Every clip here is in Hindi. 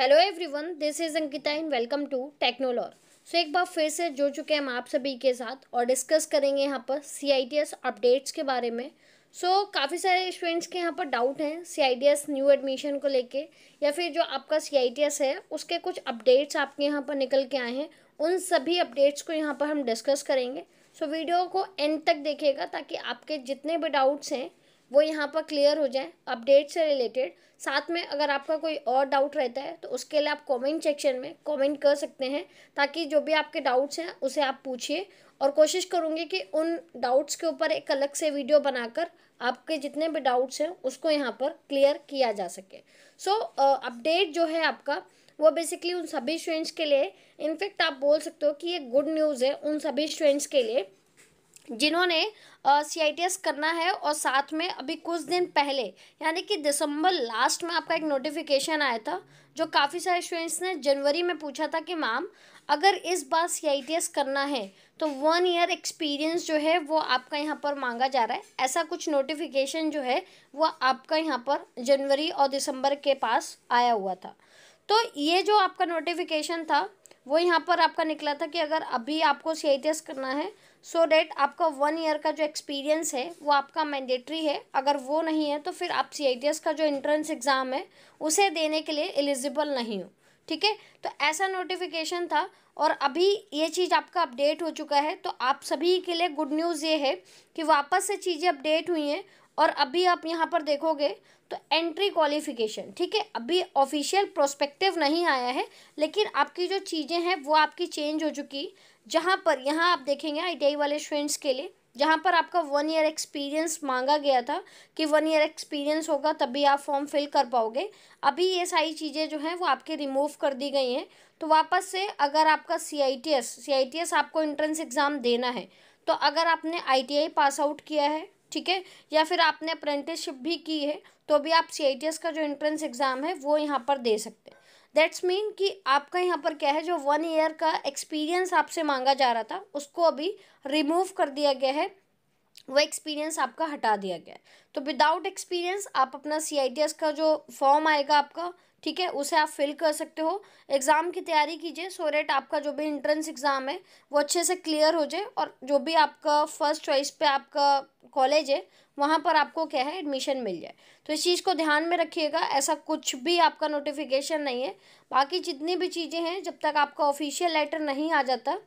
hello everyone this is Ankita in welcome to Technolor so एक बार फिर से जुड़ चुके हैं हम आप सभी के साथ और डिस्कस करेंगे यहाँ पर C I T S updates के बारे में सो so, काफ़ी सारे स्टूडेंट्स के यहाँ पर डाउट हैं C I T S new admission को लेके या फिर जो आपका सी आई टी एस है उसके कुछ अपडेट्स आपके यहाँ पर निकल के आए हैं उन सभी अपडेट्स को यहाँ पर हम डिस्कस करेंगे सो so, वीडियो को एंड तक देखिएगा ताकि आपके जितने भी डाउट्स हैं वो यहाँ पर क्लियर हो जाए अपडेट से रिलेटेड साथ में अगर आपका कोई और डाउट रहता है तो उसके लिए आप कमेंट सेक्शन में कमेंट कर सकते हैं ताकि जो भी आपके डाउट्स हैं उसे आप पूछिए और कोशिश करूँगी कि उन डाउट्स के ऊपर एक अलग से वीडियो बनाकर आपके जितने भी डाउट्स हैं उसको यहाँ पर क्लियर किया जा सके सो so, अपडेट uh, जो है आपका वो बेसिकली उन सभी स्टूडेंट्स के लिए इनफेक्ट आप बोल सकते हो कि ये गुड न्यूज़ है उन सभी स्टूडेंट्स के लिए जिन्होंने सी करना है और साथ में अभी कुछ दिन पहले यानी कि दिसंबर लास्ट में आपका एक नोटिफिकेशन आया था जो काफ़ी सारे स्टूडेंट्स ने जनवरी में पूछा था कि मैम अगर इस बार सी करना है तो वन ईयर एक्सपीरियंस जो है वो आपका यहाँ पर मांगा जा रहा है ऐसा कुछ नोटिफिकेशन जो है वो आपका यहाँ पर जनवरी और दिसंबर के पास आया हुआ था तो ये जो आपका नोटिफिकेशन था वो यहाँ पर आपका निकला था कि अगर अभी आपको सी करना है सो डैट आपका वन ईयर का जो एक्सपीरियंस है वो आपका मैंडेटरी है अगर वो नहीं है तो फिर आप सी का जो एंट्रेंस एग्ज़ाम है उसे देने के लिए एलिजिबल नहीं हो ठीक है तो ऐसा नोटिफिकेशन था और अभी ये चीज़ आपका अपडेट हो चुका है तो आप सभी के लिए गुड न्यूज़ ये है कि वापस से चीज़ें अपडेट हुई हैं और अभी आप यहाँ पर देखोगे तो एंट्री क्वालिफिकेशन ठीक है अभी ऑफिशियल प्रोस्पेक्टिव नहीं आया है लेकिन आपकी जो चीज़ें हैं वो आपकी चेंज हो चुकी जहाँ पर यहाँ आप देखेंगे आई वाले स्टूडेंट्स के लिए जहाँ पर आपका वन ईयर एक्सपीरियंस मांगा गया था कि वन ईयर एक्सपीरियंस होगा तभी आप फॉर्म फिल कर पाओगे अभी ये सारी चीज़ें जो हैं वो आपके रिमूव कर दी गई हैं तो वापस से अगर आपका C I T S C I T S आपको एंट्रेंस एग्ज़ाम देना है तो अगर आपने I T I pass out किया है ठीक है या फिर आपने अप्रेंटिसशिप भी की है तो भी आप सी का जो एंट्रेंस एग्ज़ाम है वो यहाँ पर दे सकते हैं दैट्स मीन कि आपका यहाँ पर क्या है जो वन ईयर का एक्सपीरियंस आपसे मांगा जा रहा था उसको अभी रिमूव कर दिया गया है वो एक्सपीरियंस आपका हटा दिया गया तो विदाउट एक्सपीरियंस आप अपना सी का जो फॉर्म आएगा आपका ठीक है उसे आप फिल कर सकते हो एग्ज़ाम की तैयारी कीजिए सो रेट आपका जो भी इंट्रेंस एग्ज़ाम है वो अच्छे से क्लियर हो जाए और जो भी आपका फर्स्ट चॉइस पे आपका कॉलेज है वहाँ पर आपको क्या है एडमिशन मिल जाए तो इस चीज़ को ध्यान में रखिएगा ऐसा कुछ भी आपका नोटिफिकेशन नहीं है बाकी जितनी भी चीज़ें हैं जब तक आपका ऑफिशियल लेटर नहीं आ जाता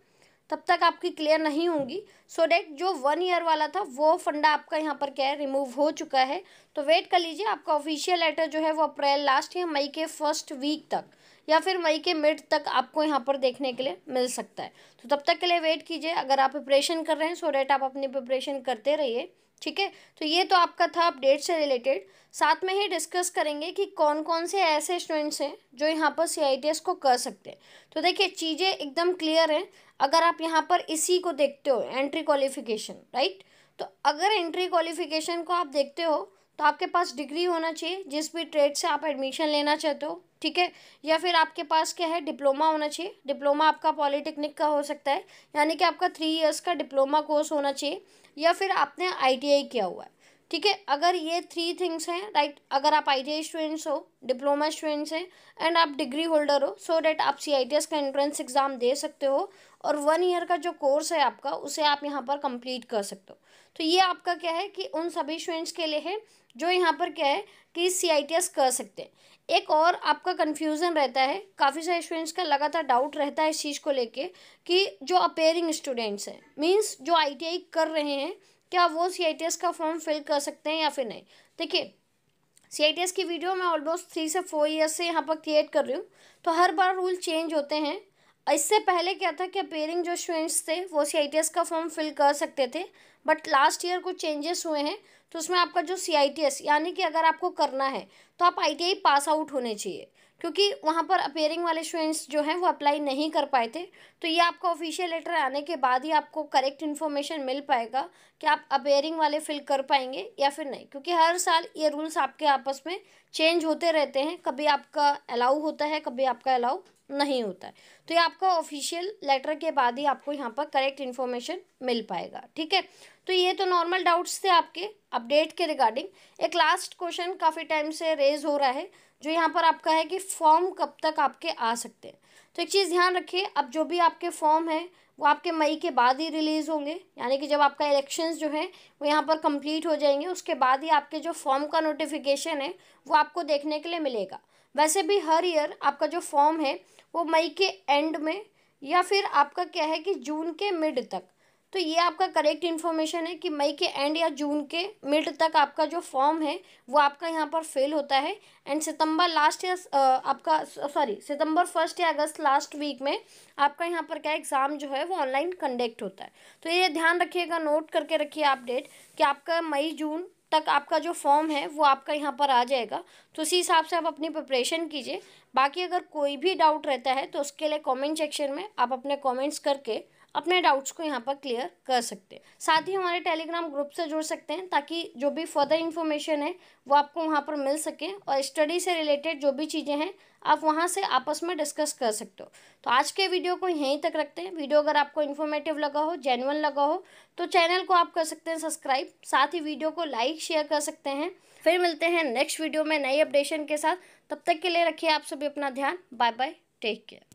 तब तक आपकी क्लियर नहीं होंगी सो so डेट जो वन ईयर वाला था वो फंडा आपका यहाँ पर क्या है रिमूव हो चुका है तो वेट कर लीजिए आपका ऑफिशियल लेटर जो है वो अप्रैल लास्ट या मई के फर्स्ट वीक तक या फिर मई के मिड तक आपको यहाँ पर देखने के लिए मिल सकता है तो तब तक के लिए वेट कीजिए अगर आप प्रिपरेशन कर रहे हैं सो so डेट आप अपनी प्रिपरेशन करते रहिए ठीक है तो ये तो आपका था अपडेट से रिलेटेड साथ में ही डिस्कस करेंगे कि कौन कौन से ऐसे स्टूडेंट्स हैं जो यहाँ पर सी को कर सकते हैं तो देखिए चीज़ें एकदम क्लियर हैं अगर आप यहाँ पर इसी को देखते हो एंट्री क्वालिफिकेशन राइट तो अगर एंट्री क्वालिफिकेशन को आप देखते हो तो आपके पास डिग्री होना चाहिए जिस भी ट्रेड से आप एडमिशन लेना चाहते हो ठीक है या फिर आपके पास क्या है डिप्लोमा होना चाहिए डिप्लोमा आपका पॉलिटेक्निक का हो सकता है यानी कि आपका थ्री इयर्स का डिप्लोमा कोर्स होना चाहिए या फिर आपने आई किया हुआ है ठीक है अगर ये थ्री थिंग्स हैं राइट अगर आप आई स्टूडेंट्स हो डिप्लोमा स्टूडेंट्स हैं एंड आप डिग्री होल्डर हो सो डैट आप सी का एंट्रेंस एग्ज़ाम दे सकते हो और वन ईयर का जो कोर्स है आपका उसे आप यहाँ पर कंप्लीट कर सकते हो तो ये आपका क्या है कि उन सभी स्टूडेंट्स के लिए है जो यहाँ पर क्या है कि सी कर सकते हैं एक और आपका कन्फ्यूज़न रहता है काफ़ी सारे स्टूडेंट्स का लगातार डाउट रहता है इस चीज़ को लेके कि जो अपेयरिंग स्टूडेंट्स हैं मीन्स जो आई कर रहे हैं क्या वो सी का फॉर्म फिल कर सकते हैं या फिर नहीं देखिए सी की वीडियो मैं ऑलमोस्ट थ्री से फोर ईयर्स से यहाँ पर क्रिएट कर रही हूँ तो हर बार रूल चेंज होते हैं इससे पहले क्या था कि अपेयरिंग जो स्टूडेंट्स थे वो सी का फॉर्म फिल कर सकते थे बट लास्ट ईयर कुछ चेंजेस हुए हैं तो उसमें आपका जो सी यानी कि अगर आपको करना है तो आप आई पास आउट होने चाहिए क्योंकि वहाँ पर अपेयरिंग वाले स्टूडेंट्स जो हैं वो अप्लाई नहीं कर पाए थे तो ये आपका ऑफिशियल लेटर आने के बाद ही आपको करेक्ट इन्फॉर्मेशन मिल पाएगा कि आप अपेयरिंग वाले फिल कर पाएंगे या फिर नहीं क्योंकि हर साल ये रूल्स आपके आपस में चेंज होते रहते हैं कभी आपका अलाउ होता है कभी आपका अलाउ नहीं होता है तो ये आपका ऑफिशियल लेटर के बाद ही आपको यहाँ पर करेक्ट इन्फॉर्मेशन मिल पाएगा ठीक है तो ये तो नॉर्मल डाउट्स थे आपके अपडेट के रिगार्डिंग एक लास्ट क्वेश्चन काफ़ी टाइम से रेज हो रहा है जो यहाँ पर आपका है कि फॉर्म कब तक आपके आ सकते हैं तो एक चीज़ ध्यान रखिए अब जो भी आपके फॉर्म है वो आपके मई के बाद ही रिलीज़ होंगे यानी कि जब आपका इलेक्शंस जो है वो यहाँ पर कंप्लीट हो जाएंगे उसके बाद ही आपके जो फॉर्म का नोटिफिकेशन है वो आपको देखने के लिए मिलेगा वैसे भी हर ईयर आपका जो फॉर्म है वो मई के एंड में या फिर आपका क्या है कि जून के मिड तक तो ये आपका करेक्ट इन्फॉर्मेशन है कि मई के एंड या जून के मिड तक आपका जो फॉर्म है वो आपका यहाँ पर फेल होता है एंड सितंबर लास्ट या आपका सॉरी सितंबर फर्स्ट या अगस्त लास्ट वीक में आपका यहाँ पर क्या एग्ज़ाम जो है वो ऑनलाइन कंडक्ट होता है तो ये ध्यान रखिएगा नोट करके रखिए आप डेट कि आपका मई जून तक आपका जो फॉर्म है वो आपका यहाँ पर आ जाएगा तो उसी हिसाब से आप अपनी प्रिपरेशन कीजिए बाकी अगर कोई भी डाउट रहता है तो उसके लिए कमेंट सेक्शन में आप अपने कमेंट्स करके अपने डाउट्स को यहाँ पर क्लियर कर सकते हैं साथ ही हमारे टेलीग्राम ग्रुप से जुड़ सकते हैं ताकि जो भी फर्दर इन्फॉर्मेशन है वो आपको वहाँ पर मिल सके और स्टडी से रिलेटेड जो भी चीज़ें हैं आप वहाँ से आपस में डिस्कस कर सकते हो तो आज के वीडियो को यहीं तक रखते हैं वीडियो अगर आपको इन्फॉर्मेटिव लगा हो जेनवन लगा हो तो चैनल को आप कर सकते हैं सब्सक्राइब साथ ही वीडियो को लाइक शेयर कर सकते हैं फिर मिलते हैं नेक्स्ट वीडियो में नई अपडेशन के साथ तब तक के लिए रखिए आप सभी अपना ध्यान बाय बाय टेक केयर